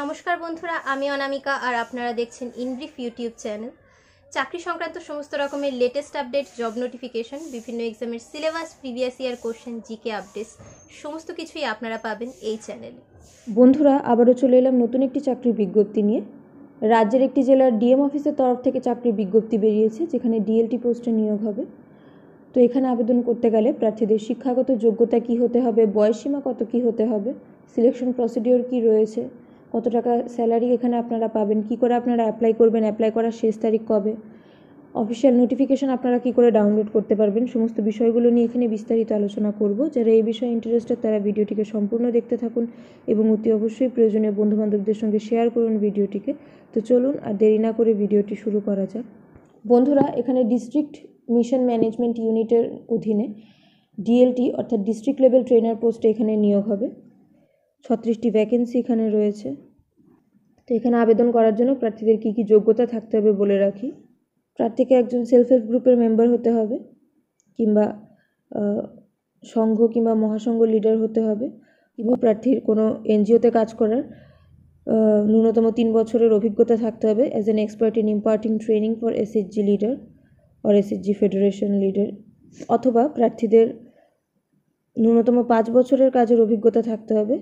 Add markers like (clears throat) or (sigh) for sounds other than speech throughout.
নমস্কার বন্ধুরা আমি অনামিকা আর আপনারা দেখছেন ইনব্রিফ ইউটিউব চ্যানেল চাকরি সংক্রান্ত সমস্ত রকমের লেটেস্ট আপডেট জব নোটিফিকেশন বিভিন্ন এক্সামের syllabus previous year question GK updates সমস্ত কিছুই আপনারা পাবেন এই চ্যানেলে বন্ধুরা আবারও চলে এলাম নতুন একটি চাকরির বিজ্ঞপ্তি নিয়ে রাজ্যের একটি জেলার ডিএম অফিসের তরফ থেকে চাকরির বিজ্ঞপ্তি বেরিয়েছে যেখানে ডিএলটি পোস্টে নিয়োগ হবে তো এখানে আবেদন করতে গেলে প্রার্থীদের শিক্ষাগত যোগ্যতা কি হতে হবে বয়সসীমা কত কি হতে হবে সিলেকশন প্রসিডিওর কি রয়েছে কত টাকা স্যালারি এখানে আপনারা পাবেন কি করে আপনারা অ্যাপ্লাই করবেন অ্যাপ্লাই করার শেষ তারিখ কবে অফিসিয়াল নোটিফিকেশান আপনারা কি করে ডাউনলোড করতে পারবেন সমস্ত বিষয়গুলো নিয়ে এখানে বিস্তারিত আলোচনা করব যারা এই বিষয়ে ইন্টারেস্টেড তারা ভিডিওটিকে সম্পূর্ণ দেখতে থাকুন এবং অতি অবশ্যই প্রয়োজনীয় বন্ধুবান্ধবদের সঙ্গে শেয়ার করুন ভিডিওটিকে তো চলুন আর দেরি না করে ভিডিওটি শুরু করা যাক বন্ধুরা এখানে ডিস্ট্রিক্ট মিশন ম্যানেজমেন্ট ইউনিটের অধীনে ডিএলটি অর্থাৎ ডিস্ট্রিক্ট লেভেল ট্রেনার পোস্টে এখানে নিয়োগ হবে ছত্রিশটি ভ্যাকেন্সি এখানে রয়েছে তো এখানে আবেদন করার জন্য প্রার্থীদের কী কী যোগ্যতা থাকতে হবে বলে রাখি প্রার্থীকে একজন সেলফ হেল্প গ্রুপের মেম্বার হতে হবে কিংবা সংঘ কিংবা মহাসংঘ লিডার হতে হবে কিংবা প্রার্থীর কোনো এনজিওতে কাজ করার ন্যূনতম তিন বছরের অভিজ্ঞতা থাকতে হবে as an expert in imparting training for SSG leader or SSG federation leader অথবা প্রার্থীদের ন্যূনতম পাঁচ বছরের কাজের অভিজ্ঞতা থাকতে হবে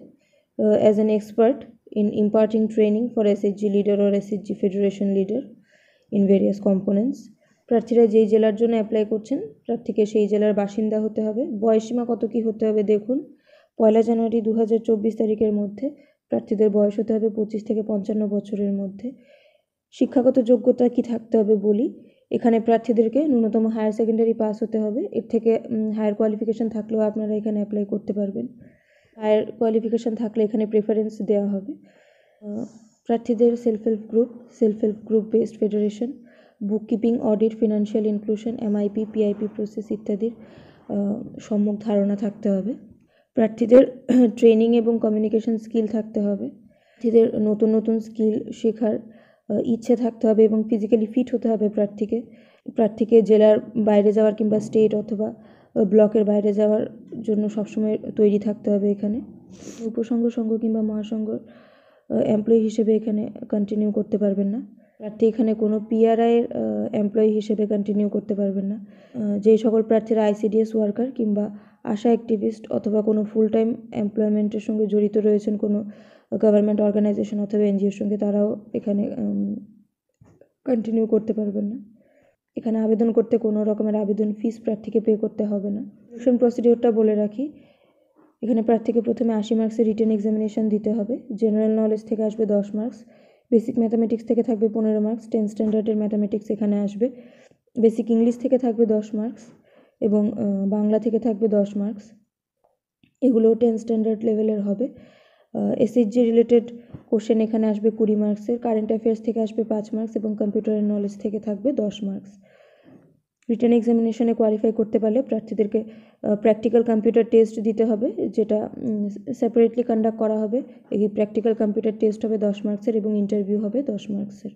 as an expert in imparting training for SHG leader or SHG federation leader in various components প্রার্থীরা যেই জেলার জন্য অ্যাপ্লাই করছেন প্রার্থীকে সেই জেলার বাসিন্দা হতে হবে বয়সীমা কত কি হতে হবে দেখুন পয়লা জানুয়ারি দু তারিখের মধ্যে প্রার্থীদের বয়স হতে হবে পঁচিশ থেকে পঞ্চান্ন বছরের মধ্যে শিক্ষাগত যোগ্যতা কি থাকতে হবে বলি এখানে প্রার্থীদেরকে ন্যূনতম হায়ার সেকেন্ডারি পাস হতে হবে এর থেকে হায়ার কোয়ালিফিকেশন থাকলেও আপনারা এখানে অ্যাপ্লাই করতে পারবেন হায়ার কোয়ালিফিকেশান থাকলে এখানে প্রেফারেন্স দেওয়া হবে প্রার্থীদের self help group self help group based federation book keeping audit financial inclusion MIP PIP process ইত্যাদির সম্যক ধারণা থাকতে হবে প্রার্থীদের ট্রেনিং (clears throat) এবং কমিউনিকেশন স্কিল থাকতে হবে প্রার্থীদের নতুন নতুন স্কিল শেখার ইচ্ছে থাকতে হবে এবং ফিজিক্যালি ফিট হতে হবে প্রার্থীকে প্রার্থীকে জেলার বাইরে যাওয়ার কিংবা স্টেট অথবা ব্লকের বাইরে যাওয়ার জন্য সবসময় তৈরি থাকতে হবে এখানে উপসংঘ সংঘ কিংবা মহাসংঘ এমপ্লয়ি হিসেবে এখানে কন্টিনিউ করতে পারবেন না প্রার্থী এখানে কোনো পিআরআইয়ের এমপ্লয়ি হিসেবে কন্টিনিউ করতে পারবেন না যেই সকল প্রার্থীরা আইসিডিএস ওয়ার্কার কিংবা আশা অ্যাক্টিভিস্ট অথবা কোনো ফুল টাইম এমপ্লয়মেন্টের সঙ্গে জড়িত রয়েছেন কোনো গভর্নমেন্ট অর্গানাইজেশন অথবা এনজিওর সঙ্গে তারাও এখানে কন্টিনিউ করতে পারবেন না এখানে আবেদন করতে কোনো রকমের আবেদন ফিস প্রার্থীকে পে করতে হবে না সেম প্রসিডিওরটা বলে রাখি এখানে প্রার্থীকে প্রথমে আশি মার্কসের রিটার্ন এক্সামিনেশন দিতে হবে জেনারেল নলেজ থেকে আসবে দশ মার্কস বেসিক ম্যাথামেটিক্স থেকে থাকবে পনেরো মার্কস টেন স্ট্যান্ডার্ডের ম্যাথামেটিক্স এখানে আসবে বেসিক ইংলিশ থেকে থাকবে দশ মার্কস এবং বাংলা থেকে থাকবে দশ মার্কস এগুলো টেন স্ট্যান্ডার্ড লেভেলের হবে এসএইচজি রিলেটেড কোশ্চেন এখানে আসবে কুড়ি মার্কসের কারেন্ট অ্যাফেয়ার্স থেকে আসবে পাঁচ মার্কস এবং কম্পিউটারের নলেজ থেকে থাকবে দশ মার্কস রিটার্ন এক্সামিনেশনে কোয়ালিফাই করতে পারলে প্রার্থীদেরকে প্র্যাকটিক্যাল কম্পিউটার টেস্ট দিতে হবে যেটা সেপারেটলি কন্ডাক্ট করা হবে এই প্র্যাকটিক্যাল কম্পিউটার টেস্ট হবে দশ মার্কসের এবং ইন্টারভিউ হবে দশ মার্কসের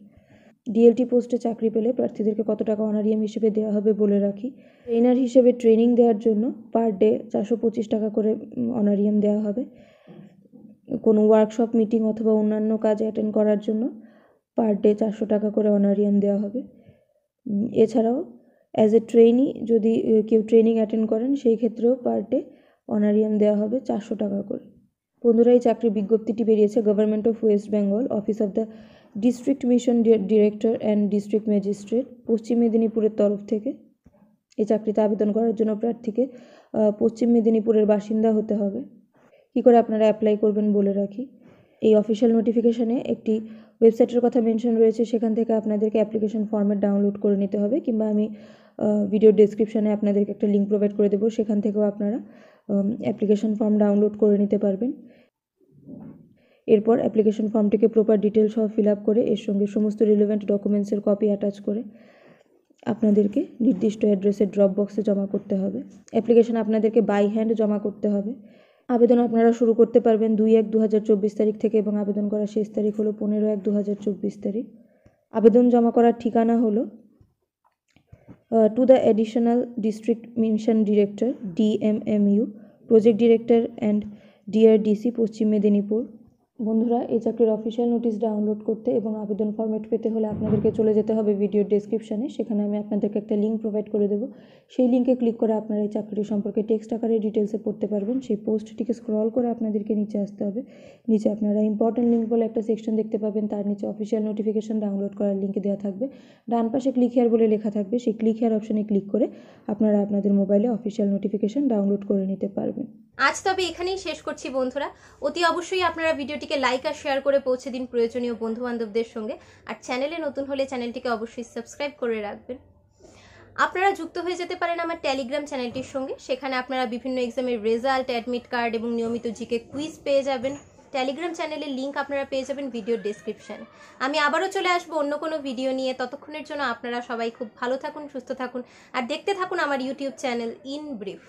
ডিএলটি পোস্টে চাকরি পেলে প্রার্থীদেরকে কত টাকা অনারিয়াম হিসেবে দেওয়া হবে বলে রাখি ট্রেনার হিসেবে ট্রেনিং দেওয়ার জন্য পার ডে চারশো পঁচিশ টাকা করে অনারিয়াম দেওয়া হবে কোনো ওয়ার্কশপ মিটিং অথবা অন্যান্য কাজে অ্যাটেন্ড করার জন্য পার ডে চারশো টাকা করে অনারিয়াম দেওয়া হবে এছাড়াও অ্যাজ এ ট্রেনি যদি কেউ ট্রেনিং অ্যাটেন্ড করেন সেই ক্ষেত্রেও পার ডে অনারিয়াম দেওয়া হবে চারশো টাকা করে পনেরোই চাকরির বিজ্ঞপ্তিটি বেরিয়েছে government of West Bengal office of the district mission director and district magistrate পশ্চিম মেদিনীপুরের তরফ থেকে এই চাকরিতে আবেদন করার জন্য প্রার্থীকে পশ্চিম মেদিনীপুরের বাসিন্দা হতে হবে কী করে আপনারা অ্যাপ্লাই করবেন বলে রাখি এই অফিসিয়াল নোটিফিকেশানে একটি ওয়েবসাইটের কথা মেনশন রয়েছে সেখান থেকে আপনাদেরকে অ্যাপ্লিকেশন ফর্মেট ডাউনলোড করে নিতে হবে কিংবা আমি ভিডিও ডেসক্রিপশানে আপনাদেরকে একটা লিঙ্ক প্রোভাইড করে দেবো সেখান থেকেও আপনারা অ্যাপ্লিকেশন ফর্ম ডাউনলোড করে নিতে পারবেন এরপর অ্যাপ্লিকেশন ফর্মটিকে প্রপার ডিটেলস সহ ফিল আপ করে এর সঙ্গে সমস্ত রিলেভেন্ট ডকুমেন্টসের কপি অ্যাটাচ করে আপনাদেরকে নির্দিষ্ট অ্যাড্রেসে ড্রপ বক্সে জমা করতে হবে অ্যাপ্লিকেশন আপনাদেরকে বাই হ্যান্ড জমা করতে হবে আবেদন আপনারা শুরু করতে পারবেন দুই এক দু হাজার চব্বিশ তারিখ থেকে এবং আবেদন করার শেষ তারিখ হলো পনেরো এক দু হাজার চব্বিশ তারিখ আবেদন জমা করার ঠিকানা হলো to the additional district mission director DMMU project director and DRDC Paschim Medinipur বন্ধুরা এই চাকরির অফিসিয়াল নোটিশ ডাউনলোড করতে এবং আবেদন ফর্মেট পেতে হলে আপনাদেরকে চলে যেতে হবে ভিডিও ডেসক্রিপশানে সেখানে আমি আপনাদেরকে একটা লিঙ্ক প্রোভাইড করে দেবো সেই লিঙ্কে ক্লিক করে আপনারা এই চাকরিটি সম্পর্কে টেক্সট আকারে ডিটেলসে পড়তে পারবেন সেই পোস্টটিকে স্ক্রল করে আপনাদেরকে নিচে আসতে হবে নিচে আপনারা ইম্পর্ট্যান্ট লিঙ্ক বলে একটা সেকশন দেখতে পাবেন তার নিচে অফিসিয়াল নোটিফিকেশান ডাউনলোড করার লিঙ্ক দেওয়া থাকবে ডান পাশে ক্লিক হেয়ার বলে লেখা থাকবে সেই ক্লিক হেয়ার অপশানে ক্লিক করে আপনারা আপনাদের মোবাইলে অফিসিয়াল নোটিফিকেশান ডাউনলোড করে নিতে পারবেন আজ তবে এখানেই শেষ করছি বন্ধুরা অতি অবশ্যই আপনারা ভিডিওটিকে লাইক আর শেয়ার করে পৌঁছে দিন প্রয়োজনীয় বন্ধুবান্ধবদের সঙ্গে আর চ্যানেলে নতুন হলে চ্যানেলটিকে অবশ্যই সাবস্ক্রাইব করে রাখবেন আপনারা যুক্ত হয়ে যেতে পারেন আমার টেলিগ্রাম চ্যানেলটির সঙ্গে সেখানে আপনারা বিভিন্ন এক্সামের রেজাল্ট অ্যাডমিট কার্ড এবং নিয়মিত জিকে কুইজ পেয়ে যাবেন টেলিগ্রাম চ্যানেলের লিঙ্ক আপনারা পেয়ে যাবেন ভিডিওর ডিসক্রিপশানে আমি আবারও চলে আসবো অন্য কোনো ভিডিও নিয়ে ততক্ষণের জন্য আপনারা সবাই খুব ভালো থাকুন সুস্থ থাকুন আর দেখতে থাকুন আমার ইউটিউব চ্যানেল ইন ব্রিফ